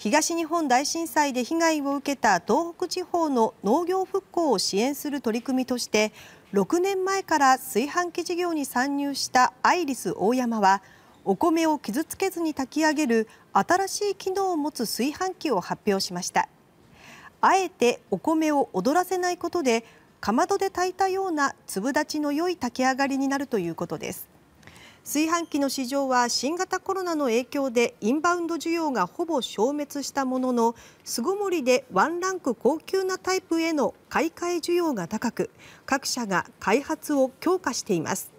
東日本大震災で被害を受けた東北地方の農業復興を支援する取り組みとして6年前から炊飯器事業に参入したアイリス大山はお米を傷つけずに炊き上げる新しい機能を持つ炊飯器を発表しましたあえてお米を踊らせないことでかまどで炊いたような粒立ちの良い炊き上がりになるということです炊飯器の市場は新型コロナの影響でインバウンド需要がほぼ消滅したものの巣ごもりでワンランク高級なタイプへの買い替え需要が高く各社が開発を強化しています。